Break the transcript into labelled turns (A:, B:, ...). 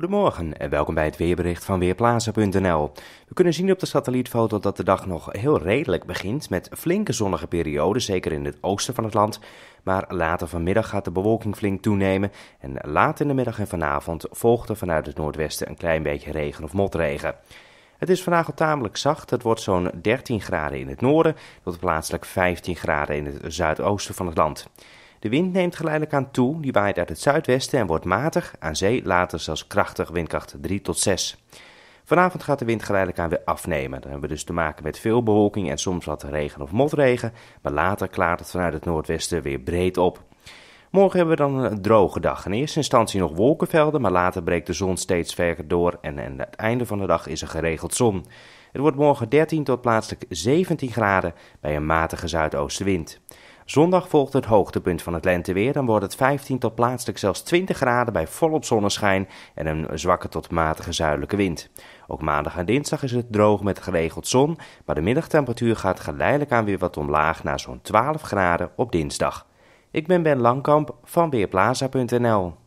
A: Goedemorgen en welkom bij het weerbericht van Weerplaza.nl. We kunnen zien op de satellietfoto dat de dag nog heel redelijk begint met flinke zonnige perioden, zeker in het oosten van het land. Maar later vanmiddag gaat de bewolking flink toenemen en laat in de middag en vanavond volgt er vanuit het noordwesten een klein beetje regen of motregen. Het is vandaag al tamelijk zacht. Het wordt zo'n 13 graden in het noorden tot plaatselijk 15 graden in het zuidoosten van het land. De wind neemt geleidelijk aan toe, die waait uit het zuidwesten en wordt matig, aan zee later zelfs krachtig, windkracht 3 tot 6. Vanavond gaat de wind geleidelijk aan weer afnemen. Dan hebben we dus te maken met veel bewolking en soms wat regen of motregen, maar later klaart het vanuit het noordwesten weer breed op. Morgen hebben we dan een droge dag. In eerste instantie nog wolkenvelden, maar later breekt de zon steeds verder door en aan het einde van de dag is er geregeld zon. Het wordt morgen 13 tot plaatselijk 17 graden bij een matige zuidoostenwind. Zondag volgt het hoogtepunt van het lenteweer. Dan wordt het 15 tot plaatselijk zelfs 20 graden bij volop zonneschijn en een zwakke tot matige zuidelijke wind. Ook maandag en dinsdag is het droog met geregeld zon, maar de middagtemperatuur gaat geleidelijk aan weer wat omlaag naar zo'n 12 graden op dinsdag. Ik ben Ben Langkamp van Weerplaza.nl.